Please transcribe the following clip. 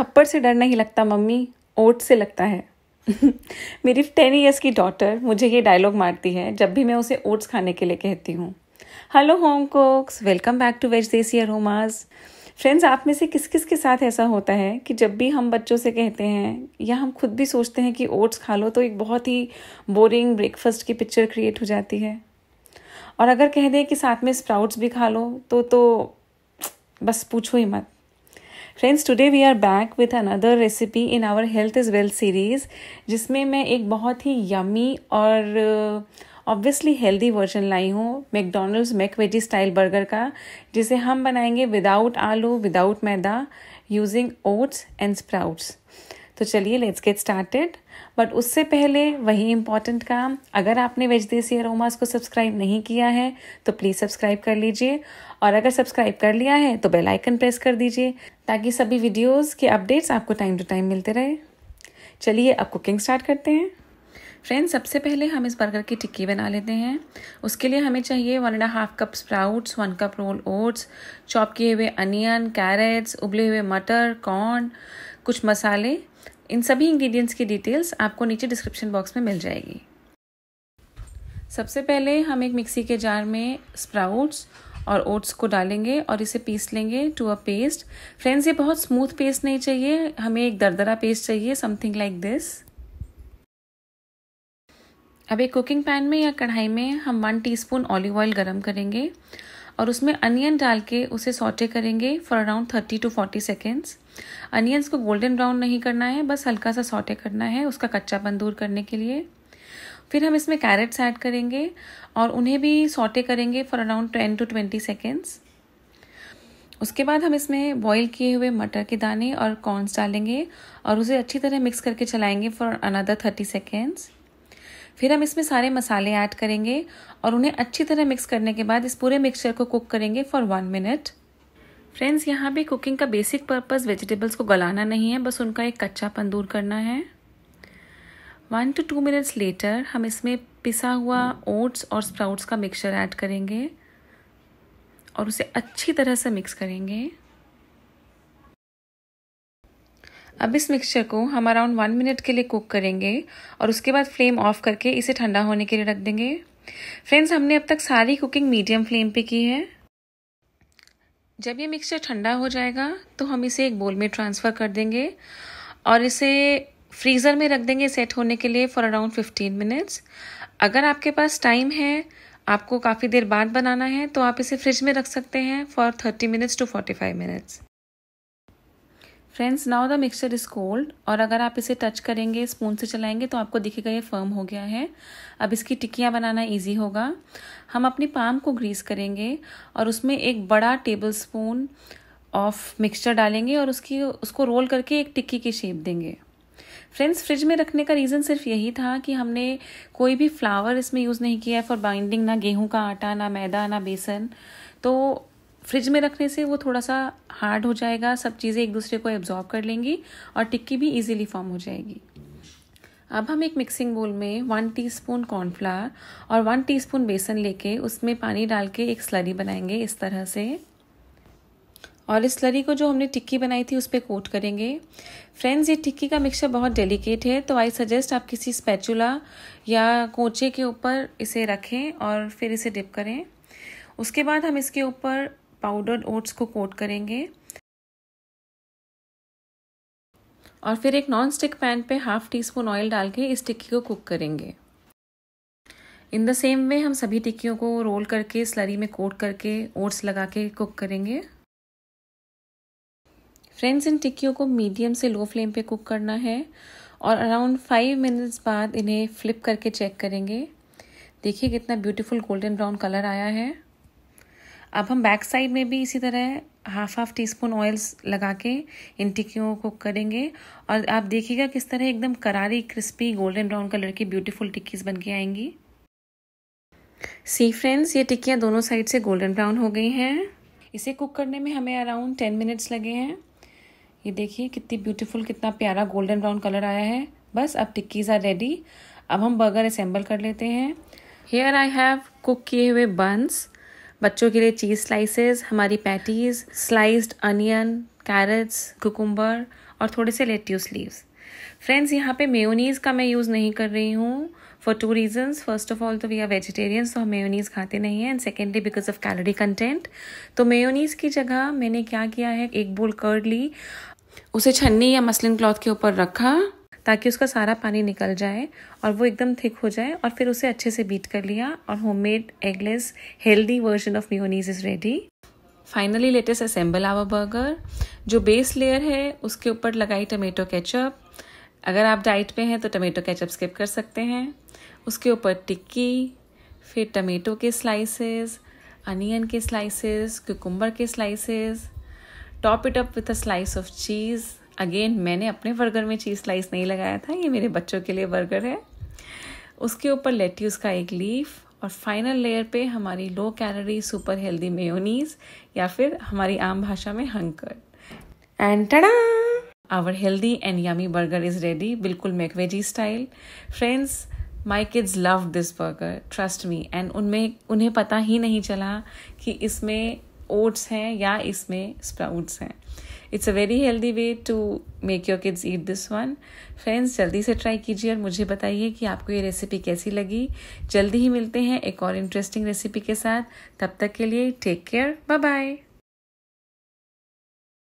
थप्पड़ से डर नहीं लगता मम्मी ओट से लगता है मेरी टेन ईयर्स की डॉटर मुझे ये डायलॉग मारती है जब भी मैं उसे ओट्स खाने के लिए कहती हूँ hello home cooks welcome back to veg desi aromas friends आप में से किस किस के साथ ऐसा होता है कि जब भी हम बच्चों से कहते हैं या हम खुद भी सोचते हैं कि ओट्स खा लो तो एक बहुत ही बोरिंग ब्रेकफास्ट की पिक्चर क्रिएट हो जाती है और अगर कह दें कि साथ में स्प्राउट्स भी खा लो तो तो बस पूछो ही मत friends today we are back with another recipe in our health is wealth series जिसमें मैं एक बहुत ही यमी और ऑब्वियसली हेल्दी वर्जन लाई हूँ मैकडोनल्ड्स मैकवेजी स्टाइल बर्गर का जिसे हम बनाएंगे without aloo without maida using oats and sprouts तो चलिए लेट्स गेट स्टार्टेड बट उससे पहले वही इम्पॉर्टेंट काम अगर आपने वेज देसी अरोमास को सब्सक्राइब नहीं किया है तो प्लीज़ सब्सक्राइब कर लीजिए और अगर सब्सक्राइब कर लिया है तो बेल आइकन प्रेस कर दीजिए ताकि सभी वीडियोस के अपडेट्स आपको टाइम टू टाइम मिलते रहे चलिए अब कुकिंग स्टार्ट करते हैं फ्रेंड्स सबसे पहले हम इस बर्गर की टिक्की बना लेते हैं उसके लिए हमें चाहिए one and half cup sprouts one cup roll oats chop किए हुए अनियन कैरेट्स उबले हुए मटर कॉर्न कुछ मसाले इन सभी इंग्रेडिएंट्स की डिटेल्स आपको नीचे डिस्क्रिप्शन बॉक्स में मिल जाएगी सबसे पहले हम एक मिक्सी के जार में स्प्राउट्स और ओट्स को डालेंगे और इसे पीस लेंगे टू अ पेस्ट फ्रेंड्स ये बहुत स्मूथ पेस्ट नहीं चाहिए हमें एक दरदरा पेस्ट चाहिए समथिंग लाइक दिस अब एक कुकिंग पैन में या कढ़ाई में हम वन टीस्पून ऑलिव ऑयल गरम करेंगे और उसमें अनियन डाल के उसे सॉटे करेंगे for around thirty to forty seconds onions को गोल्डन ब्राउन नहीं करना है बस हल्का सा सॉटे करना है उसका कच्चापन दूर करने के लिए फिर हम इसमें कैरेट्स ऐड करेंगे और उन्हें भी सॉटे करेंगे for around ten to twenty seconds उसके बाद हम इसमें बॉईल किए हुए मटर के दाने और कॉर्नस डालेंगे और उसे अच्छी तरह मिक्स करके चलाएंगे फॉर अनदर थर्टी सेकेंड्स फिर हम इसमें सारे मसाले ऐड करेंगे और उन्हें अच्छी तरह मिक्स करने के बाद इस पूरे मिक्सचर को कुक करेंगे फॉर वन मिनट फ्रेंड्स यहाँ भी कुकिंग का बेसिक पर्पस वेजिटेबल्स को गलाना नहीं है बस उनका एक कच्चा दूर करना है one to two minutes later हम इसमें पिसा हुआ ओट्स और स्प्राउट्स का मिक्सचर ऐड करेंगे और उसे अच्छी तरह से मिक्स करेंगे अब इस मिक्सचर को हम अराउंड वन मिनट के लिए कुक करेंगे और उसके बाद फ्लेम ऑफ करके इसे ठंडा होने के लिए रख देंगे फ्रेंड्स हमने अब तक सारी कुकिंग मीडियम फ्लेम पे की है जब ये मिक्सचर ठंडा हो जाएगा तो हम इसे एक बोल में ट्रांसफ़र कर देंगे और इसे फ्रीज़र में रख देंगे सेट होने के लिए फॉर अराउंड फिफ्टीन मिनट्स अगर आपके पास टाइम है आपको काफ़ी देर बाद बनाना है तो आप इसे फ्रिज में रख सकते हैं for thirty minutes to forty five minutes friends now the mixture is cold और अगर आप इसे टच करेंगे स्पून से चलाएंगे तो आपको दिखेगा ये फर्म हो गया है अब इसकी टिक्कियाँ बनाना इजी होगा हम अपने पाम को ग्रीस करेंगे और उसमें एक बड़ा टेबल स्पून ऑफ मिक्सचर डालेंगे और उसकी उसको रोल करके एक टिक्की की शेप देंगे फ्रेंड्स फ्रिज में रखने का रीज़न सिर्फ यही था कि हमने कोई भी फ्लावर इसमें यूज़ नहीं किया है फॉर बाइंडिंग ना गेहूं का आटा ना मैदा ना बेसन तो फ्रिज में रखने से वो थोड़ा सा हार्ड हो जाएगा सब चीज़ें एक दूसरे को एब्जॉर्ब कर लेंगी और टिक्की भी इजीली फॉर्म हो जाएगी अब हम एक मिक्सिंग बोल में वन टीस्पून कॉर्नफ्लावर और वन टीस्पून बेसन लेके उसमें पानी डाल के एक स्लरी बनाएंगे इस तरह से और इस स्लरी को जो हमने टिक्की बनाई थी उस पर कोट करेंगे फ्रेंड्स ये टिक्की का मिक्सचर बहुत डेलिकेट है तो आई सजेस्ट आप किसी स्पैचुला या कोचे के ऊपर इसे रखें और फिर इसे डिप करें उसके बाद हम इसके ऊपर पाउडर्ड ओट्स को कोट करेंगे और फिर एक नॉन स्टिक पैन पे हाफ टी स्पून ऑयल डाल के इस टिक्की को कुक करेंगे इन द सेम वे हम सभी टिक्कियों को रोल करके स्लरी में कोट करके ओट्स लगा के कुक करेंगे फ्रेंड्स इन टिक्कियों को मीडियम से लो फ्लेम पे कुक करना है और अराउंड फाइव मिनट्स बाद इन्हें फ्लिप करके चेक करेंगे देखिए कितना ब्यूटीफुल गोल्डन ब्राउन कलर आया है अब हम बैक साइड में भी इसी तरह half half teaspoon oils लगा के इन टिक्कियों को करेंगे और आप देखिएगा किस तरह एकदम करारी क्रिस्पी गोल्डन ब्राउन कलर की ब्यूटीफुल टिक्कीज़ बन के आएंगी सी फ्रेंड्स ये टिक्कियाँ दोनों साइड से गोल्डन ब्राउन हो गई हैं इसे कुक करने में हमें अराउंड टेन मिनट्स लगे हैं ये देखिए कितनी ब्यूटीफुल कितना प्यारा गोल्डन ब्राउन कलर आया है बस अब टिक्कीज़ आर रेडी अब हम बर्गर असेंबल कर लेते हैं हेयर आई हैव कुक किए हुए बंस बच्चों के लिए चीज़ स्लाइसेस हमारी patties sliced onion carrots cucumber और थोड़े से लेट्यूस लीव्स फ्रेंड्स यहाँ पे मेयोनीज़ का मैं यूज़ नहीं कर रही हूँ for two reasons first of all तो वी आर वेजिटेरियंस तो हम मेयोनीज़ खाते नहीं हैं and secondly because of calorie content तो मेयोनीज़ की जगह मैंने क्या किया है एक बोल कर ली उसे छन्नी या मसलिन क्लॉथ के ऊपर रखा ताकि उसका सारा पानी निकल जाए और वो एकदम थिक हो जाए और फिर उसे अच्छे से बीट कर लिया और homemade eggless healthy version of mayonnaise is ready finally latest assemble our burger जो बेस लेयर है उसके ऊपर लगाई टमेटो केचप अगर आप डाइट पे हैं तो टमेटो केचप स्किप कर सकते हैं उसके ऊपर टिक्की फिर टमेटो के स्लाइसेस अनियन के स्लाइसेस कुकुम्बर के slices top it up with a slice of cheese again मैंने अपने बर्गर में चीज़ स्लाइस नहीं लगाया था ये मेरे बच्चों के लिए बर्गर है उसके ऊपर लेट्यूस का एक लीफ और फाइनल लेयर पे हमारी low calorie super healthy mayonnaise या फिर हमारी आम भाषा में हंकर and tada our healthy and yummy burger is ready बिल्कुल McVeggie style friends my kids love this burger trust me and उनमें उन्हें पता ही नहीं चला कि इसमें ओट्स हैं या इसमें स्प्राउट्स हैं it's a very healthy way to make your kids eat this one friends जल्दी से ट्राई कीजिए और मुझे बताइए कि आपको ये रेसिपी कैसी लगी जल्दी ही मिलते हैं एक और इंटरेस्टिंग रेसिपी के साथ तब तक के लिए टेक केयर बाय बाय